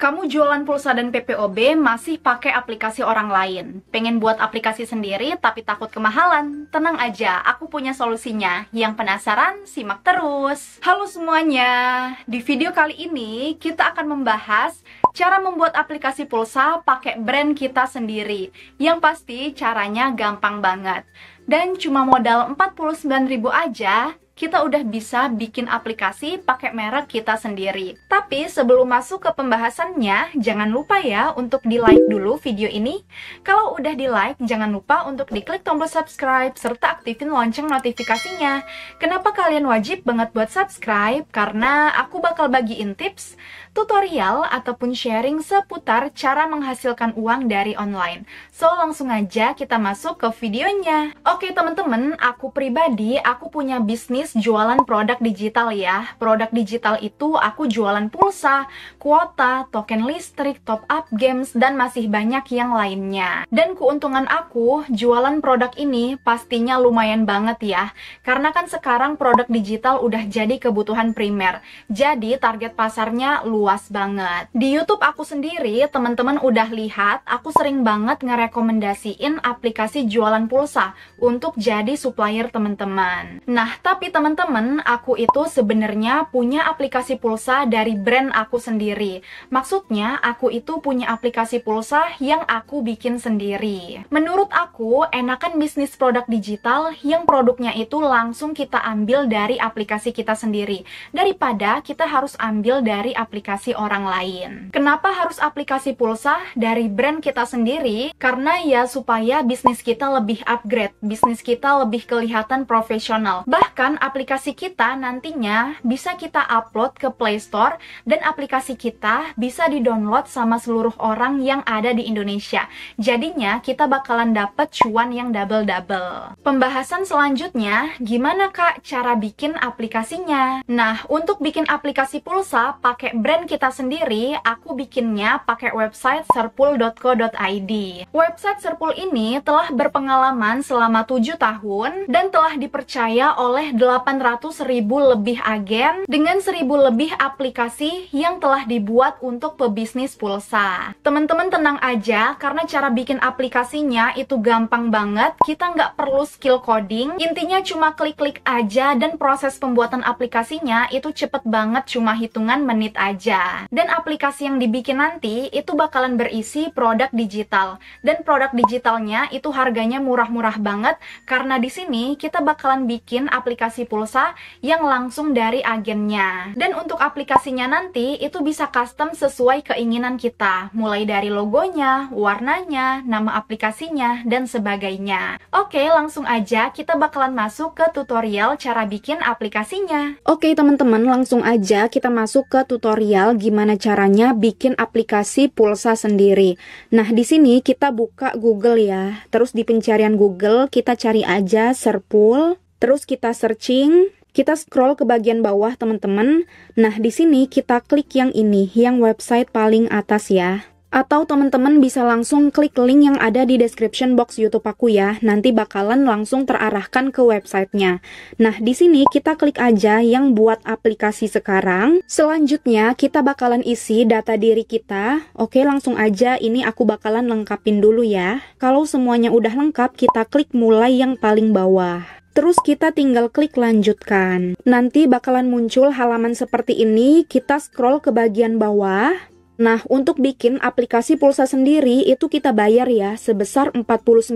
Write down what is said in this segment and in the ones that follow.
kamu jualan pulsa dan PPOB masih pakai aplikasi orang lain. Pengen buat aplikasi sendiri tapi takut kemahalan? Tenang aja, aku punya solusinya. Yang penasaran, simak terus. Halo semuanya, di video kali ini kita akan membahas cara membuat aplikasi pulsa pakai brand kita sendiri. Yang pasti caranya gampang banget. Dan cuma modal 49.000 aja, kita udah bisa bikin aplikasi pakai merek kita sendiri. Tapi sebelum masuk ke pembahasannya, jangan lupa ya untuk di-like dulu video ini. Kalau udah di-like, jangan lupa untuk diklik tombol subscribe serta aktifin lonceng notifikasinya. Kenapa kalian wajib banget buat subscribe? Karena aku bakal bagiin tips, tutorial, ataupun sharing seputar cara menghasilkan uang dari online. So, langsung aja kita masuk ke videonya. Oke teman-teman, aku pribadi, aku punya bisnis bisnis jualan produk digital ya. Produk digital itu aku jualan pulsa, kuota, token listrik, top up games, dan masih banyak yang lainnya. Dan keuntungan aku, jualan produk ini pastinya lumayan banget ya. Karena kan sekarang produk digital udah jadi kebutuhan primer. Jadi target pasarnya luas banget. Di YouTube aku sendiri, teman-teman udah lihat, aku sering banget ngerekomendasiin aplikasi jualan pulsa untuk jadi supplier teman-teman. Nah, tapi teman teman-teman, aku itu sebenarnya punya aplikasi pulsa dari brand aku sendiri. Maksudnya, aku itu punya aplikasi pulsa yang aku bikin sendiri. Menurut aku, enakan bisnis produk digital yang produknya itu langsung kita ambil dari aplikasi kita sendiri daripada kita harus ambil dari aplikasi orang lain. Kenapa harus aplikasi pulsa dari brand kita sendiri? Karena ya supaya bisnis kita lebih upgrade, bisnis kita lebih kelihatan profesional. Bahkan aplikasi kita nantinya bisa kita upload ke Play Store dan aplikasi kita bisa di-download sama seluruh orang yang ada di Indonesia. Jadinya kita bakalan dapat cuan yang double-double. Pembahasan selanjutnya, gimana Kak cara bikin aplikasinya? Nah, untuk bikin aplikasi pulsa pakai brand kita sendiri, aku bikinnya pakai website serpul.co.id. Website Serpul ini telah berpengalaman selama 7 tahun dan telah dipercaya oleh 8 800 ribu lebih agen dengan 1000 lebih aplikasi yang telah dibuat untuk pebisnis pulsa. Teman-teman tenang aja, karena cara bikin aplikasinya itu gampang banget, kita nggak perlu skill coding, intinya cuma klik-klik aja dan proses pembuatan aplikasinya itu cepet banget cuma hitungan menit aja. Dan aplikasi yang dibikin nanti itu bakalan berisi produk digital, dan produk digitalnya itu harganya murah-murah banget, karena di sini kita bakalan bikin aplikasi aplikasi pulsa yang langsung dari agennya. Dan untuk aplikasinya nanti, itu bisa custom sesuai keinginan kita, mulai dari logonya, warnanya, nama aplikasinya, dan sebagainya. Oke, langsung aja kita bakalan masuk ke tutorial cara bikin aplikasinya. Oke teman-teman, langsung aja kita masuk ke tutorial gimana caranya bikin aplikasi pulsa sendiri. Nah, di sini kita buka Google ya, terus di pencarian Google kita cari aja Serpul Terus kita searching, kita scroll ke bagian bawah teman-teman. Nah, di sini kita klik yang ini, yang website paling atas ya. Atau teman-teman bisa langsung klik link yang ada di description box YouTube aku ya. Nanti bakalan langsung terarahkan ke websitenya. Nah, di sini kita klik aja yang buat aplikasi sekarang. Selanjutnya, kita bakalan isi data diri kita. Oke, langsung aja ini aku bakalan lengkapin dulu ya. Kalau semuanya udah lengkap, kita klik mulai yang paling bawah. Terus kita tinggal klik lanjutkan. Nanti bakalan muncul halaman seperti ini, kita scroll ke bagian bawah. Nah, untuk bikin aplikasi pulsa sendiri itu kita bayar ya sebesar 49.000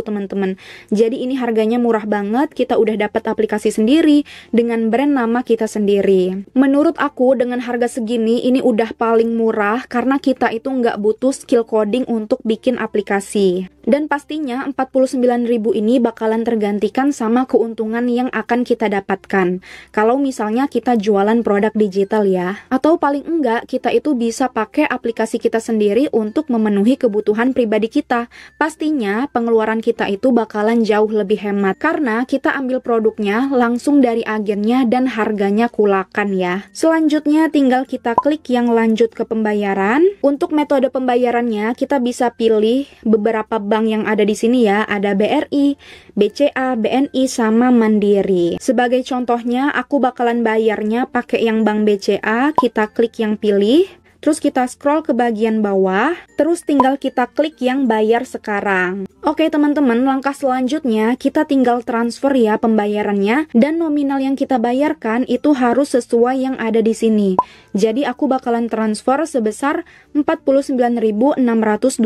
teman-teman. Jadi ini harganya murah banget, kita udah dapat aplikasi sendiri dengan brand nama kita sendiri. Menurut aku dengan harga segini ini udah paling murah karena kita itu nggak butuh skill coding untuk bikin aplikasi. Dan pastinya 49.000 ini bakalan tergantikan sama keuntungan yang akan kita dapatkan. Kalau misalnya kita jualan produk digital ya, atau paling enggak kita itu bisa pakai aplikasi kita sendiri untuk memenuhi kebutuhan pribadi kita. Pastinya pengeluaran kita itu bakalan jauh lebih hemat karena kita ambil produknya langsung dari agennya dan harganya kulakan ya. Selanjutnya tinggal kita klik yang lanjut ke pembayaran. Untuk metode pembayarannya kita bisa pilih beberapa bank yang ada di sini ya. Ada BRI, BCA, BNI, sama Mandiri. Sebagai contohnya aku bakalan bayarnya pakai yang bank BCA. Kita klik yang pilih Terus kita scroll ke bagian bawah, terus tinggal kita klik yang bayar sekarang. Oke teman-teman, langkah selanjutnya kita tinggal transfer ya pembayarannya dan nominal yang kita bayarkan itu harus sesuai yang ada di sini. Jadi aku bakalan transfer sebesar Rp49.621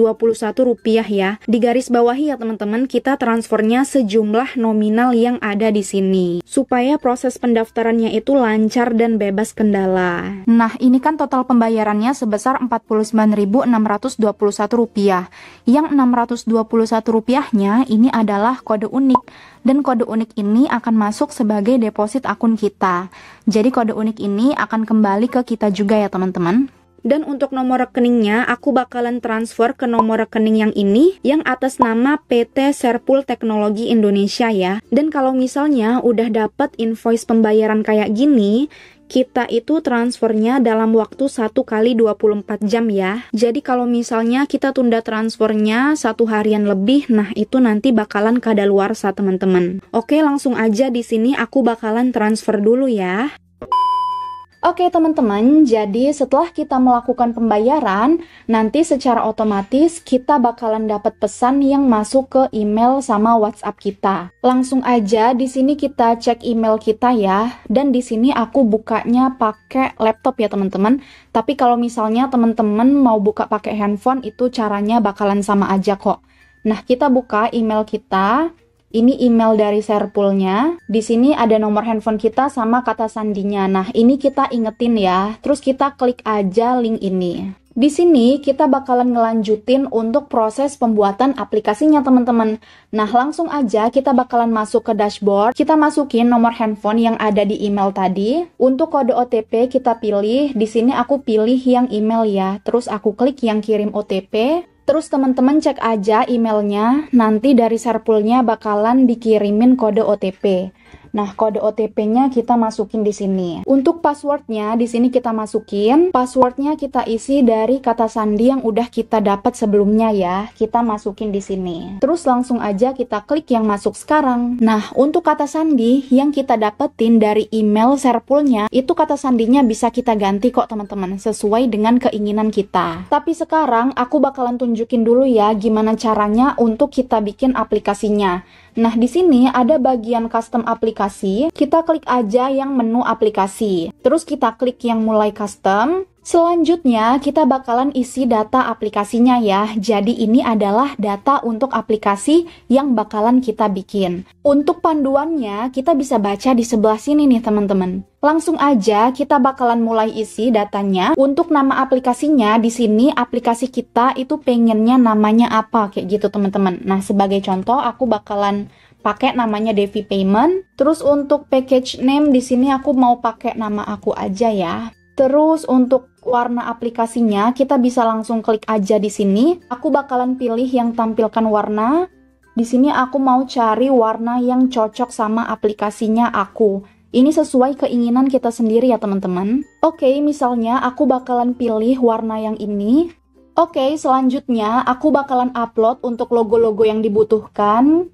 ya. Di garis bawah ya teman-teman, kita transfernya sejumlah nominal yang ada di sini supaya proses pendaftarannya itu lancar dan bebas kendala. Nah, ini kan total pembayarannya totalnya sebesar Rp49.621 yang Rp621-nya ini adalah kode unik dan kode unik ini akan masuk sebagai deposit akun kita. Jadi kode unik ini akan kembali ke kita juga ya teman-teman. Dan untuk nomor rekeningnya, aku bakalan transfer ke nomor rekening yang ini, yang atas nama PT Serpul Teknologi Indonesia ya. Dan kalau misalnya udah dapat invoice pembayaran kayak gini, kita itu transfernya dalam waktu 1 kali 24 jam ya. Jadi kalau misalnya kita tunda transfernya satu harian lebih, nah itu nanti bakalan kadaluarsa teman-teman. Oke, langsung aja di sini aku bakalan transfer dulu ya. Oke teman-teman, jadi setelah kita melakukan pembayaran, nanti secara otomatis kita bakalan dapat pesan yang masuk ke email sama WhatsApp kita. Langsung aja di sini kita cek email kita ya, dan di sini aku bukanya pakai laptop ya teman-teman. Tapi kalau misalnya teman-teman mau buka pakai handphone itu caranya bakalan sama aja kok. Nah, kita buka email kita. Ini email dari Serpulnya. Di sini ada nomor handphone kita sama kata sandinya. Nah, ini kita ingetin ya. Terus kita klik aja link ini. Di sini kita bakalan ngelanjutin untuk proses pembuatan aplikasinya teman-teman. Nah langsung aja kita bakalan masuk ke dashboard, kita masukin nomor handphone yang ada di email tadi. Untuk kode OTP kita pilih, di sini aku pilih yang email ya, terus aku klik yang kirim OTP. Terus teman-teman cek aja emailnya, nanti dari Sarpulnya bakalan dikirimin kode OTP. Nah, kode OTP-nya kita masukin di sini. Untuk passwordnya, di sini kita masukin. Passwordnya kita isi dari kata sandi yang udah kita dapat sebelumnya ya. Kita masukin di sini. Terus langsung aja kita klik yang masuk sekarang. Nah, untuk kata sandi yang kita dapetin dari email serpulnya, itu kata sandinya bisa kita ganti kok teman-teman, sesuai dengan keinginan kita. Tapi sekarang aku bakalan tunjukin dulu ya gimana caranya untuk kita bikin aplikasinya. Nah, di sini ada bagian custom aplikasi. Kita klik aja yang menu aplikasi. Terus kita klik yang mulai custom. Selanjutnya, kita bakalan isi data aplikasinya ya. Jadi ini adalah data untuk aplikasi yang bakalan kita bikin. Untuk panduannya, kita bisa baca di sebelah sini nih teman-teman. Langsung aja kita bakalan mulai isi datanya. Untuk nama aplikasinya di sini aplikasi kita itu pengennya namanya apa kayak gitu teman-teman. Nah, sebagai contoh aku bakalan pakai namanya Devi Payment. Terus untuk package name di sini aku mau pakai nama aku aja ya. Terus untuk warna aplikasinya, kita bisa langsung klik aja di sini. Aku bakalan pilih yang tampilkan warna. Di sini aku mau cari warna yang cocok sama aplikasinya aku. Ini sesuai keinginan kita sendiri ya teman-teman. Oke, misalnya aku bakalan pilih warna yang ini. Oke, selanjutnya aku bakalan upload untuk logo-logo yang dibutuhkan.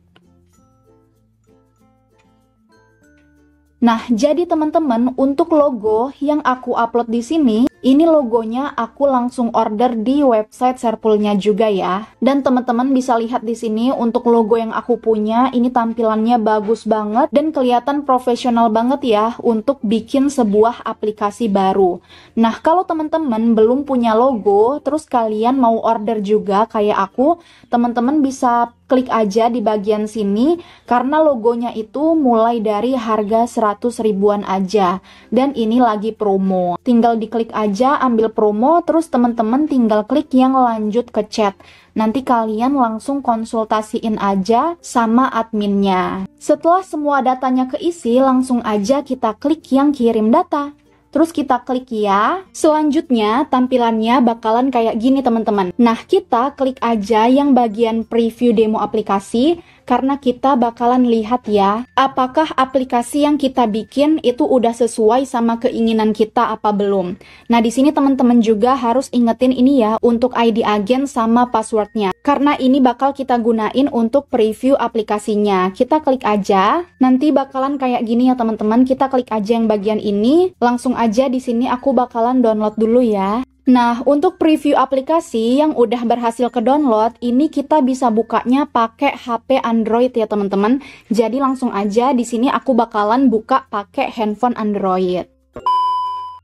Nah, jadi teman-teman, untuk logo yang aku upload di sini, ini logonya aku langsung order di website Serpulnya juga ya. Dan teman-teman bisa lihat di sini untuk logo yang aku punya, ini tampilannya bagus banget dan kelihatan profesional banget ya untuk bikin sebuah aplikasi baru. Nah, kalau teman-teman belum punya logo, terus kalian mau order juga kayak aku, teman-teman bisa klik aja di bagian sini karena logonya itu mulai dari harga 100 ribuan aja dan ini lagi promo tinggal diklik aja ambil promo terus teman-teman tinggal klik yang lanjut ke chat Nanti kalian langsung konsultasiin aja sama adminnya. Setelah semua datanya keisi, langsung aja kita klik yang kirim data. Terus kita klik ya. Selanjutnya tampilannya bakalan kayak gini teman-teman. Nah kita klik aja yang bagian preview demo aplikasi karena kita bakalan lihat ya, apakah aplikasi yang kita bikin itu udah sesuai sama keinginan kita apa belum. Nah, di sini teman-teman juga harus ingetin ini ya untuk ID agen sama passwordnya. Karena ini bakal kita gunain untuk preview aplikasinya. Kita klik aja, nanti bakalan kayak gini ya teman-teman. Kita klik aja yang bagian ini, langsung aja di sini aku bakalan download dulu ya. Nah, untuk preview aplikasi yang udah berhasil ke download, ini kita bisa bukanya pakai HP Android ya teman-teman. Jadi langsung aja di sini aku bakalan buka pakai handphone Android.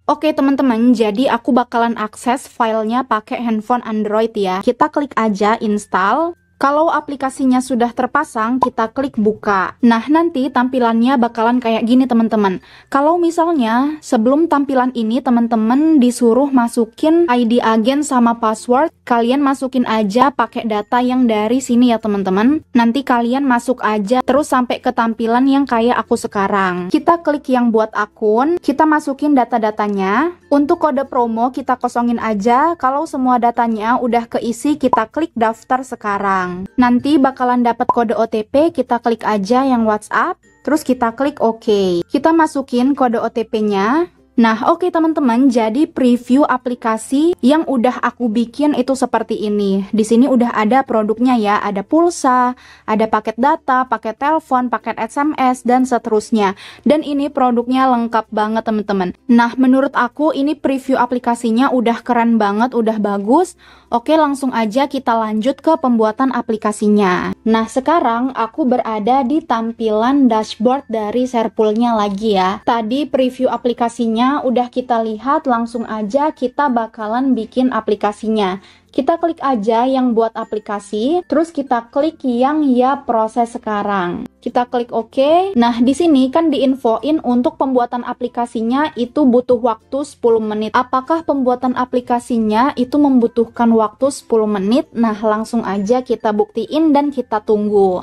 Oke teman-teman, jadi aku bakalan akses filenya pakai handphone Android ya. Kita klik aja install. Kalau aplikasinya sudah terpasang, kita klik buka. Nah, nanti tampilannya bakalan kayak gini teman-teman. Kalau misalnya sebelum tampilan ini teman-teman disuruh masukin ID agen sama password, kalian masukin aja pakai data yang dari sini ya teman-teman. Nanti kalian masuk aja terus sampai ke tampilan yang kayak aku sekarang. Kita klik yang buat akun, kita masukin data-datanya. Untuk kode promo kita kosongin aja, kalau semua datanya udah keisi kita klik daftar sekarang orang. Nanti bakalan dapat kode OTP, kita klik aja yang WhatsApp, terus kita klik OK. Kita masukin kode OTP-nya, Nah oke okay, teman-teman jadi preview aplikasi yang udah aku bikin itu seperti ini Di sini udah ada produknya ya ada pulsa, ada paket data, paket telepon, paket SMS dan seterusnya Dan ini produknya lengkap banget teman-teman Nah menurut aku ini preview aplikasinya udah keren banget udah bagus Oke langsung aja kita lanjut ke pembuatan aplikasinya Nah sekarang aku berada di tampilan dashboard dari Serpulnya lagi ya Tadi preview aplikasinya udah kita lihat langsung aja kita bakalan bikin aplikasinya. Kita klik aja yang buat aplikasi, terus kita klik yang ya proses sekarang. Kita klik OK. Nah, di sini kan infoin untuk pembuatan aplikasinya itu butuh waktu 10 menit. Apakah pembuatan aplikasinya itu membutuhkan waktu 10 menit? Nah, langsung aja kita buktiin dan kita tunggu.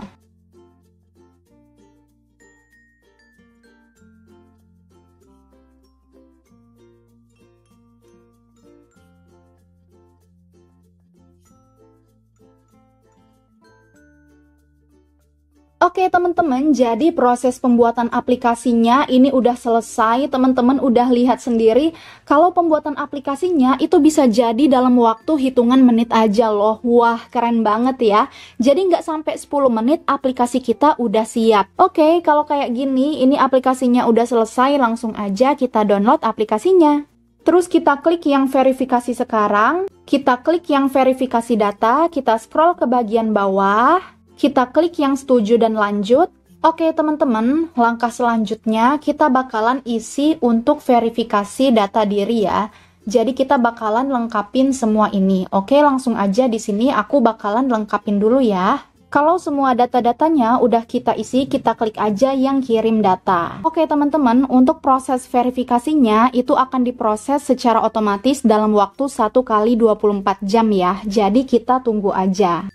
Oke teman-teman, jadi proses pembuatan aplikasinya ini udah selesai, teman-teman udah lihat sendiri kalau pembuatan aplikasinya itu bisa jadi dalam waktu hitungan menit aja loh, wah keren banget ya. Jadi nggak sampai 10 menit aplikasi kita udah siap. Oke, kalau kayak gini, ini aplikasinya udah selesai, langsung aja kita download aplikasinya. Terus kita klik yang verifikasi sekarang, kita klik yang verifikasi data, kita scroll ke bagian bawah, kita klik yang setuju dan lanjut. Oke teman-teman, langkah selanjutnya kita bakalan isi untuk verifikasi data diri ya. Jadi kita bakalan lengkapin semua ini. Oke, langsung aja di sini aku bakalan lengkapin dulu ya. Kalau semua data-datanya udah kita isi, kita klik aja yang kirim data. Oke teman-teman, untuk proses verifikasinya itu akan diproses secara otomatis dalam waktu 1 kali 24 jam ya. Jadi kita tunggu aja.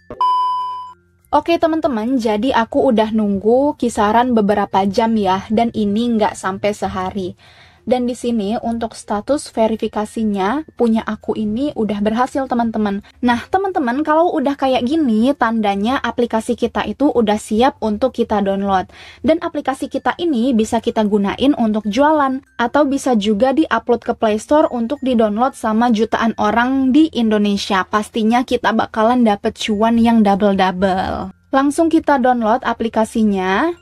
Oke teman-teman, jadi aku udah nunggu kisaran beberapa jam ya, dan ini nggak sampai sehari. Dan di sini untuk status verifikasinya punya aku ini udah berhasil teman-teman. Nah teman-teman kalau udah kayak gini tandanya aplikasi kita itu udah siap untuk kita download. Dan aplikasi kita ini bisa kita gunain untuk jualan atau bisa juga diupload ke Play Store untuk download sama jutaan orang di Indonesia. Pastinya kita bakalan dapet cuan yang double-double. Langsung kita download aplikasinya.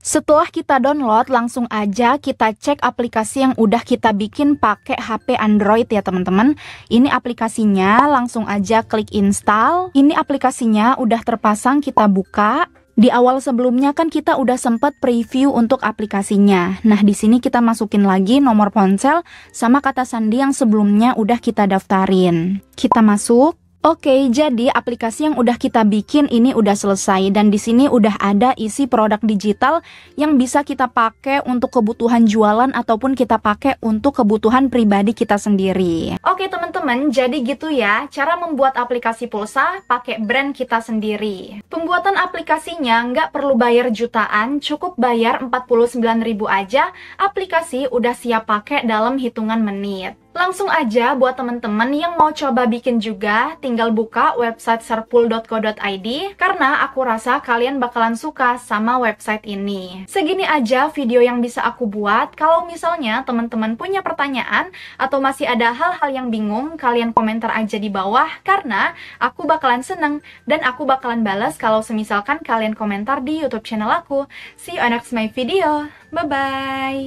Setelah kita download, langsung aja kita cek aplikasi yang udah kita bikin pakai HP Android ya teman-teman. Ini aplikasinya, langsung aja klik install. Ini aplikasinya udah terpasang, kita buka. Di awal sebelumnya kan kita udah sempat preview untuk aplikasinya. Nah, di sini kita masukin lagi nomor ponsel sama kata sandi yang sebelumnya udah kita daftarin. Kita masuk. Oke, jadi aplikasi yang udah kita bikin ini udah selesai dan di sini udah ada isi produk digital yang bisa kita pakai untuk kebutuhan jualan ataupun kita pakai untuk kebutuhan pribadi kita sendiri. Oke, teman-teman, jadi gitu ya cara membuat aplikasi pulsa pakai brand kita sendiri. Pembuatan aplikasinya nggak perlu bayar jutaan, cukup bayar 49.000 aja, aplikasi udah siap pakai dalam hitungan menit. Langsung aja buat teman-teman yang mau coba bikin juga, tinggal buka website serpul.co.id karena aku rasa kalian bakalan suka sama website ini. Segini aja video yang bisa aku buat. Kalau misalnya teman-teman punya pertanyaan atau masih ada hal-hal yang bingung, kalian komentar aja di bawah karena aku bakalan seneng dan aku bakalan balas kalau semisalkan kalian komentar di YouTube channel aku. See you on next my video. Bye-bye.